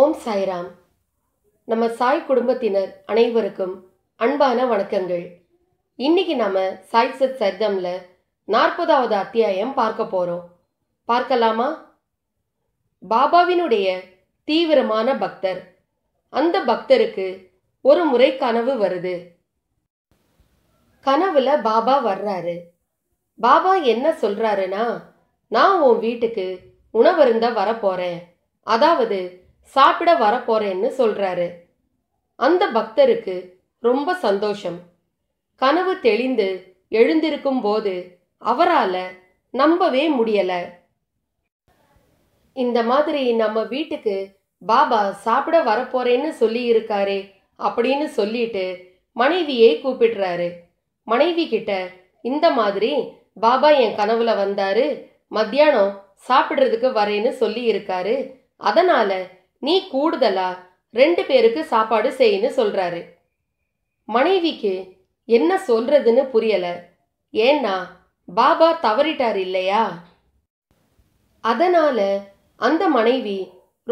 ஓம் சாய்ராம் நம்ம சாய் குடும்பத்தினர் அனைவருக்கும் அன்பான வணக்கங்கள் இன்னைக்கு நம்ம சாய் சத் சரிதம்ல நாற்பதாவது அத்தியாயம் பார்க்க போறோம் பார்க்கலாமா பாபாவினுடைய தீவிரமான பக்தர் அந்த பக்தருக்கு ஒரு முறை கனவு வருது கனவுல பாபா வர்றாரு பாபா என்ன சொல்றாருன்னா நான் உன் வீட்டுக்கு உணவருந்த வரப்போறேன் அதாவது சாப்பிட வரப்போறேன்னு சொல்றாரு அந்த பக்தருக்கு ரொம்ப சந்தோஷம் கனவு தெளிந்து எழுந்திருக்கும் போது அவரால நம்பவே முடியல இந்த மாதிரி நம்ம வீட்டுக்கு பாபா சாப்பிட வரப்போறேன்னு சொல்லி இருக்காரே அப்படின்னு சொல்லிட்டு மனைவியை கூப்பிடுறாரு மனைவி கிட்ட இந்த மாதிரி பாபா என் கனவுல வந்தாரு மத்தியானம் சாப்பிட்றதுக்கு வரேன்னு சொல்லி இருக்காரு அதனால நீ கூடுதலா ரெண்டு பேருக்கு சாப்பாடு செய்யுன்னு சொல்றாரு மனைவிக்கு என்ன சொல்றதுன்னு புரியல ஏன்னா பாபா தவறிட்டார் இல்லையா அதனால அந்த மனைவி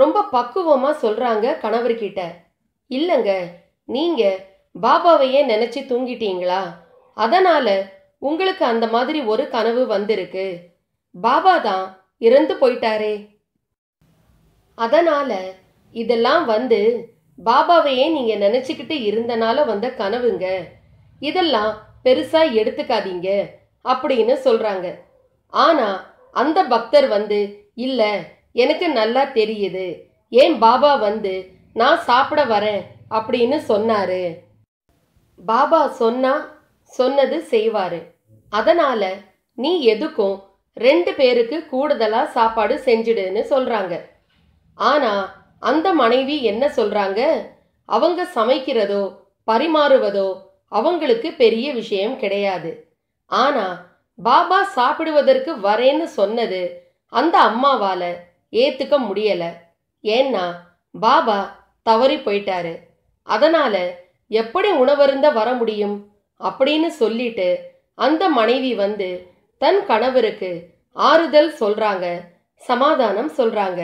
ரொம்ப பக்குவமா சொல்றாங்க கணவர்கிட்ட இல்லைங்க நீங்க பாபாவையே நினைச்சு தூங்கிட்டீங்களா அதனால உங்களுக்கு அந்த மாதிரி ஒரு கனவு வந்திருக்கு பாபா தான் இறந்து போயிட்டாரே அதனால் இதெல்லாம் வந்து பாபாவையே நீங்கள் நினச்சிக்கிட்டு இருந்தனால வந்த கனவுங்க இதெல்லாம் பெருசாக எடுத்துக்காதீங்க அப்படின்னு சொல்கிறாங்க ஆனால் அந்த பக்தர் வந்து இல்லை எனக்கு நல்லா தெரியுது ஏன் பாபா வந்து நான் சாப்பிட வரேன் அப்படின்னு சொன்னாரு பாபா சொன்னா சொன்னது செய்வாரு அதனால நீ எதுக்கும் ரெண்டு பேருக்கு கூடுதலா சாப்பாடு செஞ்சிடுன்னு சொல்றாங்க ஆனால் அந்த மனைவி என்ன சொல்கிறாங்க அவங்க சமைக்கிறதோ பரிமாறுவதோ அவங்களுக்கு பெரிய விஷயம் கிடையாது ஆனால் பாபா சாப்பிடுவதற்கு வரேன்னு சொன்னது அந்த அம்மாவால் ஏற்றுக்க முடியலை ஏன்னா பாபா தவறி போயிட்டாரு அதனால எப்படி உணவருந்த வர முடியும் அப்படின்னு சொல்லிட்டு அந்த மனைவி வந்து தன் கணவருக்கு ஆறுதல் சொல்றாங்க சமாதானம் சொல்றாங்க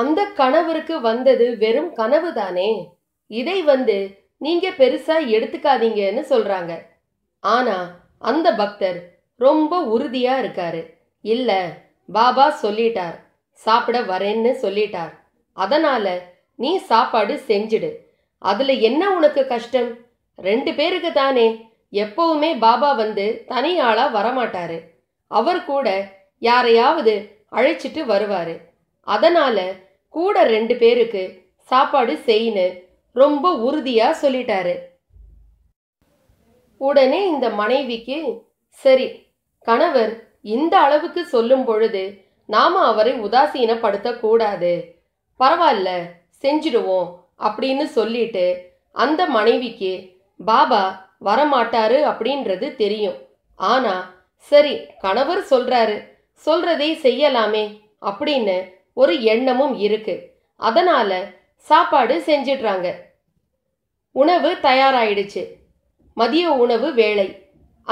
அந்த கனவருக்கு வந்தது வெறும் கனவு தானே இதை வந்து நீங்க பெருசா எடுத்துக்காதீங்கன்னு சொல்றாங்க ஆனா அந்த பக்தர் ரொம்ப உறுதியா இருக்காரு இல்ல பாபா சொல்லிட்டார் சாப்பிட வரேன்னு சொல்லிட்டார் அதனால நீ சாப்பாடு செஞ்சிடு அதுல என்ன உனக்கு கஷ்டம் ரெண்டு பேருக்கு தானே எப்பவுமே பாபா வந்து தனி வரமாட்டாரு அவர் கூட யாரையாவது அழைச்சிட்டு வருவாரு அதனால கூட ரெண்டு பேருக்கு சாப்பாடு செய்யின்னு ரொம்ப உறுதியா சொல்லிட்டாரு உடனே இந்த மனைவிக்கு சரி கணவர் இந்த அளவுக்கு சொல்லும் பொழுது நாம அவரை உதாசீனப்படுத்த கூடாது பரவாயில்ல செஞ்சிடுவோம் அப்படின்னு சொல்லிட்டு அந்த மனைவிக்கு பாபா வரமாட்டாரு அப்படின்றது தெரியும் ஆனா சரி கணவர் சொல்றாரு சொல்றதை செய்யலாமே அப்படின்னு ஒரு எண்ணமும் இருக்கு அதனால சாப்பாடு செஞ்சிடுறாங்க உணவு தயாராயிடுச்சு மதிய உணவு வேலை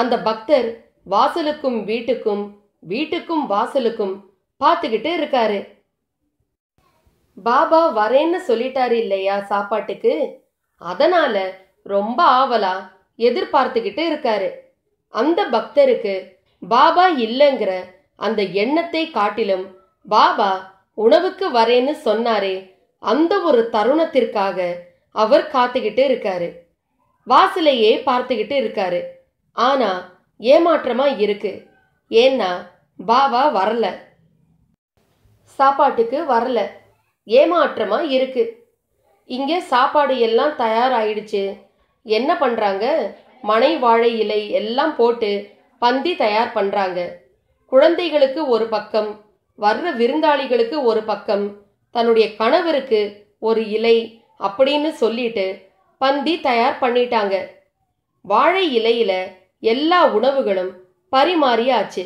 அந்த பக்தர் வாசலுக்கும் வீட்டுக்கும் வீட்டுக்கும் வாசலுக்கும் பார்த்துக்கிட்டு இருக்காரு பாபா வரேன்னு சொல்லிட்டாரு இல்லையா சாப்பாட்டுக்கு அதனால ரொம்ப ஆவலா எதிர்பார்த்துக்கிட்டு இருக்காரு அந்த பக்தருக்கு பாபா இல்லைங்கிற அந்த எண்ணத்தை காட்டிலும் பாபா உணவுக்கு வரேன்னு சொன்னாரே அந்த ஒரு தருணத்திற்காக அவர் காத்துக்கிட்டு இருக்காரு வாசலையே பார்த்துக்கிட்டு இருக்காரு ஆனா ஏமாற்றமா இருக்கு ஏன்னா பாவா வரல சாப்பாட்டுக்கு வரல ஏமாற்றமா இருக்கு இங்க சாப்பாடு எல்லாம் தயாராயிடுச்சு என்ன பண்றாங்க மனை வாழை இலை எல்லாம் போட்டு பந்தி தயார் பண்றாங்க குழந்தைகளுக்கு ஒரு பக்கம் வர்ற விருந்தாளிகளுக்கு ஒரு பக்கம் தன்னுடைய கணவருக்கு ஒரு இலை அப்படின்னு சொல்லிட்டு பந்தி தயார் பண்ணிட்டாங்க வாழை இலையில எல்லா உணவுகளும் பரிமாறியாச்சு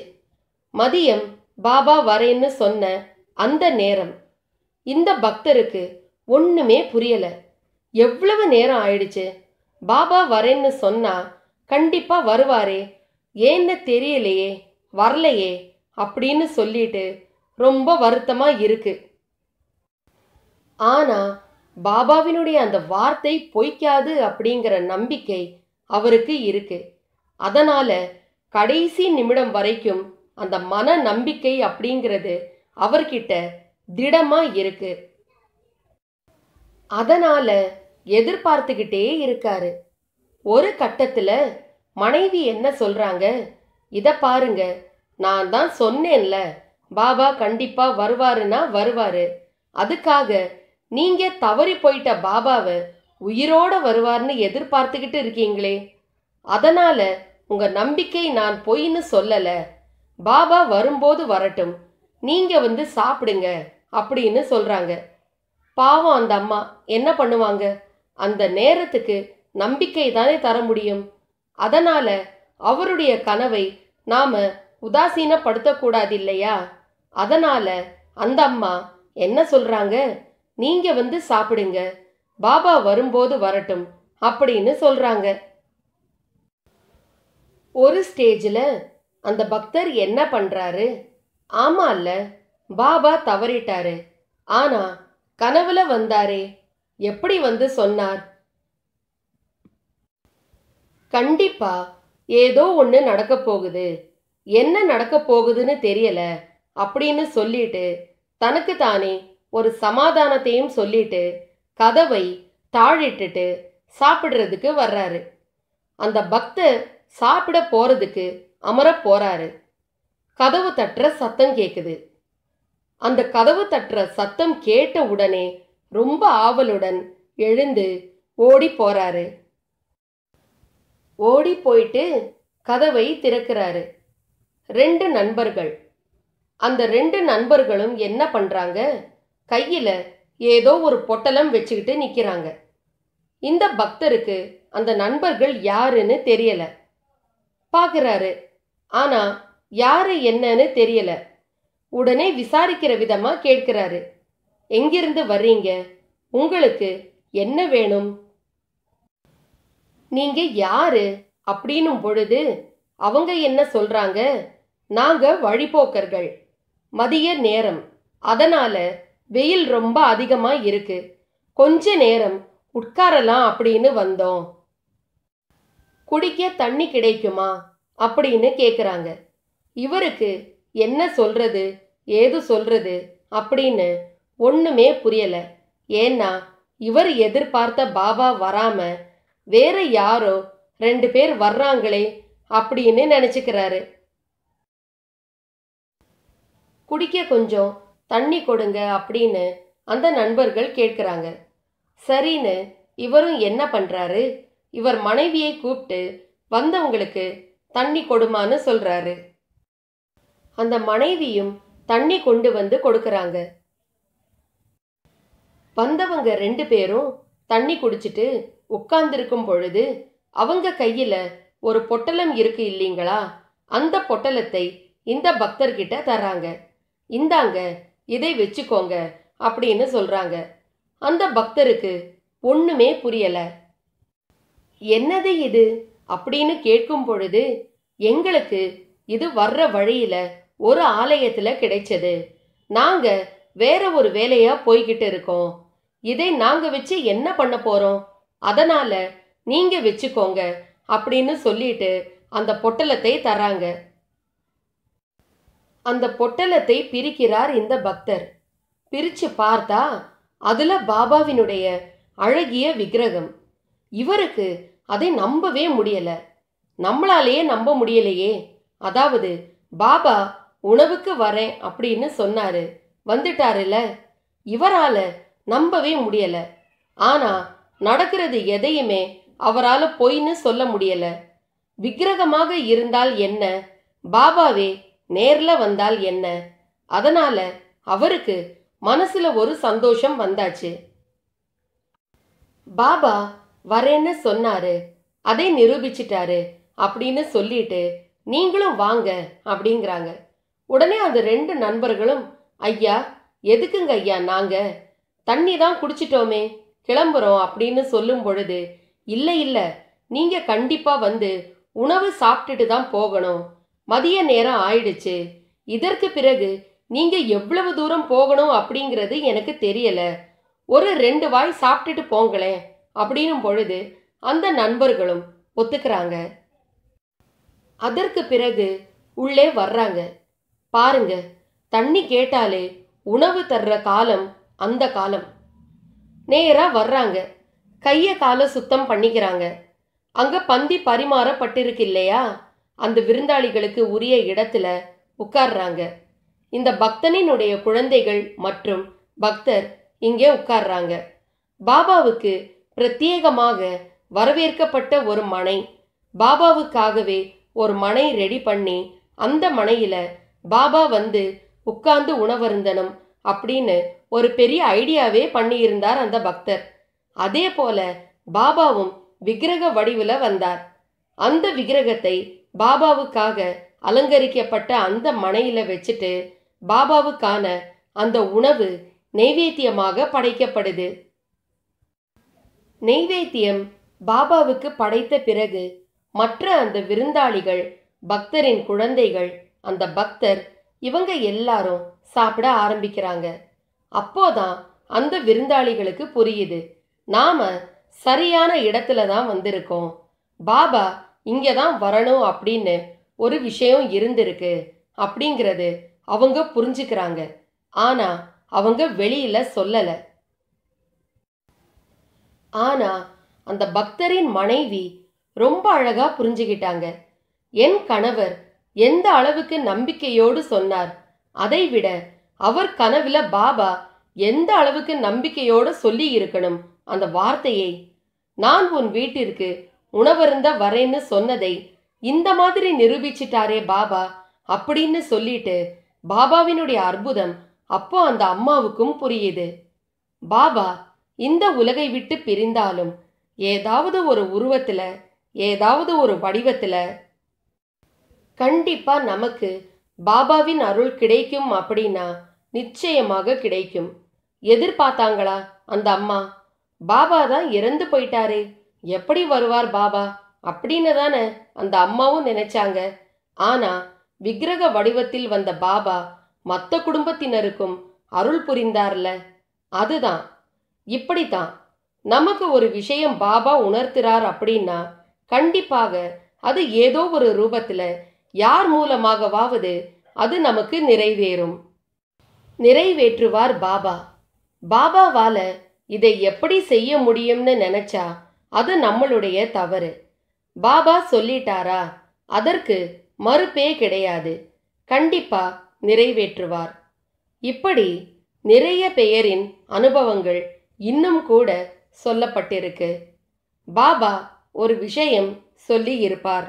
மதியம் பாபா வரேன்னு சொன்ன அந்த நேரம் இந்த பக்தருக்கு ஒண்ணுமே புரியல எவ்வளவு நேரம் ஆயிடுச்சு பாபா வரேன்னு சொன்னா கண்டிப்பா வருவாரே ஏன்னு தெரியலையே வரலையே அப்படின்னு சொல்லிட்டு ரொம்ப வருத்தமாக இருக்குது ஆனால் பாபாவினுடைய அந்த வார்த்தை பொய்க்காது அப்படிங்கிற நம்பிக்கை அவருக்கு இருக்கு அதனால் கடைசி நிமிடம் வரைக்கும் அந்த மன நம்பிக்கை அப்படிங்கிறது அவர்கிட்ட திடமாக இருக்கு அதனால் எதிர்பார்த்துக்கிட்டே இருக்காரு ஒரு கட்டத்தில் மனைவி என்ன சொல்கிறாங்க இதை பாருங்க நான் தான் சொன்னேன்ல பாபா கண்டிப்பா வருவாருன்னா வருவாரு அதுக்காக நீங்க தவறி போயிட்ட பாபாவை உயிரோட வருவார்னு எதிர்பார்த்துக்கிட்டு இருக்கீங்களே அதனால உங்க நம்பிக்கை நான் பொய்ன்னு சொல்லல பாபா வரும்போது வரட்டும் நீங்க வந்து சாப்பிடுங்க அப்படின்னு சொல்றாங்க பாவம் அந்த அம்மா என்ன பண்ணுவாங்க அந்த நேரத்துக்கு நம்பிக்கை தானே தர முடியும் அதனால அவருடைய கனவை நாம உதாசீனப்படுத்தக்கூடாது இல்லையா அதனால அந்த அம்மா என்ன சொல்றாங்க நீங்க வந்து சாப்பிடுங்க பாபா வரும்போது வரட்டும் அப்படின்னு சொல்றாங்க ஒரு ஸ்டேஜில் அந்த பக்தர் என்ன பண்றாரு ஆமா இல்ல பாபா தவறிட்டாரு ஆனா கனவுல வந்தாரே எப்படி வந்து சொன்னார் கண்டிப்பா ஏதோ ஒன்று நடக்க போகுது என்ன நடக்க போகுதுன்னு தெரியல அப்படின்னு சொல்லிட்டு தனக்கு தானே ஒரு சமாதானத்தையும் சொல்லிட்டு கதவை தாழிட்டுட்டு சாப்பிட்றதுக்கு வர்றாரு அந்த பக்தர் சாப்பிட போறதுக்கு அமர போறாரு கதவு தட்டுற சத்தம் கேக்குது அந்த கதவு தட்டுற சத்தம் கேட்ட உடனே ரொம்ப ஆவலுடன் எழுந்து ஓடி போறாரு ஓடி போயிட்டு கதவை திறக்கிறாரு ரெண்டு நண்பர்கள் அந்த ரெண்டு நண்பர்களும் என்ன பண்ணுறாங்க கையில் ஏதோ ஒரு பொட்டலம் வச்சுக்கிட்டு நிற்கிறாங்க இந்த பக்தருக்கு அந்த நண்பர்கள் யாருன்னு தெரியலை பார்க்குறாரு ஆனால் யாரு என்னன்னு தெரியலை உடனே விசாரிக்கிற விதமாக கேட்கிறாரு எங்கிருந்து வர்றீங்க உங்களுக்கு என்ன வேணும் நீங்க யாரு அப்படின்னும் பொழுது அவங்க என்ன சொல்றாங்க நாங்க வழிபோக்கர்கள் மதிய நேரம் அதனால வெயில் ரொம்ப அதிகமா இருக்கு கொஞ்ச நேரம் உட்காரலாம் அப்படின்னு வந்தோம் குடிக்க தண்ணி கிடைக்குமா அப்படின்னு கேட்குறாங்க இவருக்கு என்ன சொல்றது ஏது சொல்றது அப்படின்னு ஒண்ணுமே புரியல ஏன்னா இவர் எதிர்பார்த்த பாபா வராம வேற யாரோ ரெண்டு பேர் வர்றாங்களே அப்படின்னு நினச்சிக்கிறாரு குடிக்க கொஞ்சம் தண்ணி கொடுங்க அப்படின்னு அந்த நண்பர்கள் கேட்குறாங்க சரின்னு இவரும் என்ன பண்ணுறாரு இவர் மனைவியை கூப்பிட்டு வந்தவங்களுக்கு தண்ணி கொடுமான்னு சொல்கிறாரு அந்த மனைவியும் தண்ணி கொண்டு வந்து கொடுக்குறாங்க வந்தவங்க ரெண்டு பேரும் தண்ணி குடிச்சிட்டு உட்கார்ந்திருக்கும் பொழுது அவங்க கையில் ஒரு பொட்டலம் இருக்கு இல்லைங்களா அந்த பொட்டலத்தை இந்த பக்தர்கிட்ட தராங்க இந்தாங்க இதை வச்சுக்கோங்க அப்படின்னு சொல்றாங்க அந்த பக்தருக்கு ஒண்ணுமே புரியல என்னது இது அப்படின்னு கேட்கும் பொழுது எங்களுக்கு இது வர்ற வழியில ஒரு ஆலயத்துல கிடைச்சது நாங்க வேற ஒரு வேலையா போய்கிட்டு இருக்கோம் இதை நாங்க வச்சு என்ன பண்ண போறோம் அதனால நீங்க வச்சுக்கோங்க அப்படின்னு சொல்லிட்டு அந்த பொட்டலத்தை தராங்க அந்த பொட்டலத்தை பிரிக்கிறார் இந்த பக்தர் பிரித்து பார்த்தா அதுல பாபாவினுடைய அழகிய விக்கிரகம் இவருக்கு அதை நம்பவே முடியல நம்மளாலேயே நம்ப முடியலையே அதாவது பாபா உணவுக்கு வரேன் அப்படின்னு சொன்னாரு வந்துட்டாருல இவரால நம்பவே முடியல ஆனா நடக்கிறது எதையுமே அவரால் பொய்ன்னு சொல்ல முடியல விக்கிரகமாக இருந்தால் என்ன பாபாவே நேர்ல வந்தால் என்ன அதனால அவருக்கு மனசுல ஒரு சந்தோஷம் வந்தாச்சு பாபா வரேன்னு சொன்னாரு அதை நிரூபிச்சிட்டாரு அப்படின்னு சொல்லிட்டு நீங்களும் வாங்க அப்படிங்கிறாங்க உடனே அந்த ரெண்டு நண்பர்களும் ஐயா எதுக்குங்க ஐயா நாங்க தண்ணி தான் குடிச்சிட்டோமே கிளம்புறோம் அப்படின்னு சொல்லும் பொழுது இல்லை இல்லை நீங்க கண்டிப்பா வந்து உணவு சாப்பிட்டுட்டு தான் போகணும் மதிய நேரம் ஆயிடுச்சு இதற்கு பிறகு நீங்க எவ்வளவு தூரம் போகணும் அப்படிங்கிறது எனக்கு தெரியல ஒரு ரெண்டு வாய் சாப்பிட்டுட்டு போங்களேன் அப்படின்னும் பொழுது அந்த நண்பர்களும் ஒத்துக்கிறாங்க அதற்கு பிறகு உள்ளே வர்றாங்க பாருங்க தண்ணி கேட்டாலே உணவு தர்ற காலம் அந்த காலம் நேராக வர்றாங்க கையை காலை சுத்தம் பண்ணிக்கிறாங்க அங்கே பந்தி பரிமாறப்பட்டிருக்கு இல்லையா அந்த விருந்தாளிகளுக்கு உரிய இடத்துல உட்கார்றாங்க இந்த பக்தனினுடைய குழந்தைகள் மற்றும் பக்தர் இங்கே உட்கார்றாங்க பாபாவுக்கு பிரத்யேகமாக வரவேற்கப்பட்ட ஒரு மனை பாபாவுக்காகவே ஒரு மனை ரெடி பண்ணி அந்த மனையில பாபா வந்து உட்கார்ந்து உணவருந்தனும் அப்படின்னு ஒரு பெரிய ஐடியாவே பண்ணியிருந்தார் அந்த பக்தர் அதே போல பாபாவும் விக்கிரக வடிவில் வந்தார் அந்த விக்கிரகத்தை பாபாவுக்காக அலங்கரிக்கப்பட்ட அந்த மனையில் வச்சுட்டு பாபாவுக்கான அந்த உணவு நெய்வேத்தியமாக படைக்கப்படுது நெய்வேத்தியம் பாபாவுக்கு படைத்த பிறகு மற்ற அந்த விருந்தாளிகள் பக்தரின் குழந்தைகள் அந்த பக்தர் இவங்க எல்லாரும் சாப்பிட ஆரம்பிக்கிறாங்க அப்போதான் அந்த விருந்தாளிகளுக்கு புரியுது நாம சரியான இடத்துல தான் வந்திருக்கோம் பாபா இங்கே தான் வரணும் அப்படின்னு ஒரு விஷயம் இருந்திருக்கு அப்படிங்கிறது அவங்க புரிஞ்சுக்கிறாங்க ஆனால் அவங்க வெளியில் சொல்லலை ஆனால் அந்த பக்தரின் மனைவி ரொம்ப அழகாக புரிஞ்சுக்கிட்டாங்க என் கணவர் எந்த அளவுக்கு நம்பிக்கையோடு சொன்னார் அதைவிட அவர் கனவில் பாபா எந்த அளவுக்கு நம்பிக்கையோடு சொல்லி இருக்கணும் அந்த வார்த்தையை நான் உன் வீட்டிற்கு உணவருந்த வரேன்னு சொன்னதை இந்த மாதிரி நிரூபிச்சிட்டாரே பாபா அப்படின்னு சொல்லிட்டு பாபாவினுடைய அற்புதம் அப்போ அந்த அம்மாவுக்கும் புரியுது பாபா இந்த உலகை விட்டு பிரிந்தாலும் ஏதாவது ஒரு உருவத்துல ஏதாவது ஒரு வடிவத்துல கண்டிப்பா நமக்கு பாபாவின் அருள் கிடைக்கும் அப்படின்னா நிச்சயமாக கிடைக்கும் எதிர்பார்த்தாங்களா அந்த அம்மா பாபா தான் இறந்து போயிட்டாரே எப்படி வருவார் பாபா அப்படின்னு தானே அந்த அம்மாவும் நினைச்சாங்க ஆனா விக்கிரக வடிவத்தில் வந்த பாபா மற்ற குடும்பத்தினருக்கும் அருள் புரிந்தார்ல அதுதான் இப்படித்தான் நமக்கு ஒரு விஷயம் பாபா உணர்த்திறார் அப்படின்னா கண்டிப்பாக அது ஏதோ ஒரு ரூபத்துல யார் மூலமாகவாவது அது நமக்கு நிறைவேறும் நிறைவேற்றுவார் பாபா பாபாவால இதை எப்படி செய்ய முடியும்னு நினைச்சா அது நம்மளுடைய தவறு பாபா சொல்லிட்டாரா அதற்கு மறுப்பே கிடையாது கண்டிப்பா நிறைவேற்றுவார் இப்படி நிறைய பெயரின் அனுபவங்கள் இன்னும் கூட சொல்லப்பட்டிருக்கு பாபா ஒரு விஷயம் சொல்லி இருப்பார்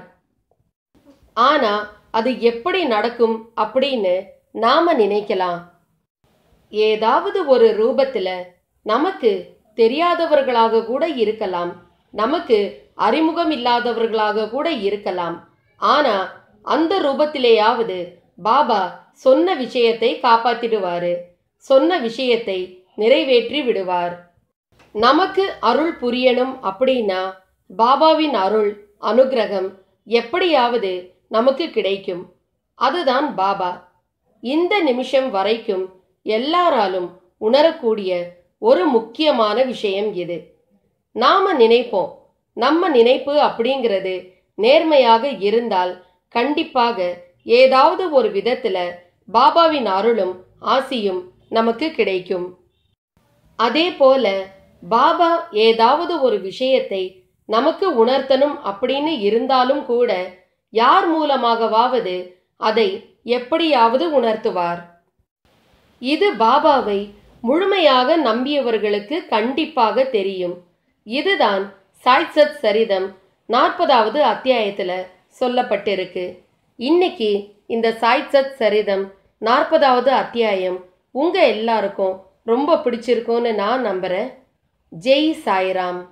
ஆனா அது எப்படி நடக்கும் அப்படின்னு நாம நினைக்கலாம் ஏதாவது ஒரு ரூபத்துல நமக்கு தெரியாதவர்களாக கூட இருக்கலாம் நமக்கு அறிமுகம் இல்லாதவர்களாக கூட இருக்கலாம் ஆனா அந்த ரூபத்திலேயாவது பாபா சொன்ன விஷயத்தை காப்பாத்திடுவாரு சொன்ன விஷயத்தை நிறைவேற்றி விடுவார் நமக்கு அருள் புரியணும் அப்படின்னா பாபாவின் அருள் அனுகிரகம் எப்படியாவது நமக்கு கிடைக்கும் அதுதான் பாபா இந்த நிமிஷம் வரைக்கும் எல்லாராலும் உணரக்கூடிய ஒரு முக்கியமான விஷயம் இது நாம நினைப்போம் நம்ம நினைப்பு அப்படிங்கிறது நேர்மையாக இருந்தால் கண்டிப்பாக ஏதாவது ஒரு விதத்துல பாபாவின் அருளும் ஆசியும் நமக்கு கிடைக்கும் அதே போல பாபா ஏதாவது ஒரு விஷயத்தை நமக்கு உணர்த்தணும் அப்படின்னு இருந்தாலும் கூட யார் மூலமாகவாவது அதை எப்படியாவது உணர்த்துவார் இது பாபாவை முழுமையாக நம்பியவர்களுக்கு கண்டிப்பாக தெரியும் இதுதான் சாய்சத் சரிதம் நாற்பதாவது அத்தியாயத்தில் சொல்லப்பட்டிருக்கு இன்னைக்கு இந்த சாய்சத் சரிதம் நாற்பதாவது அத்தியாயம் உங்கள் எல்லாருக்கும் ரொம்ப பிடிச்சிருக்கும்னு நான் நம்புகிறேன் ஜெய் சாய்ராம்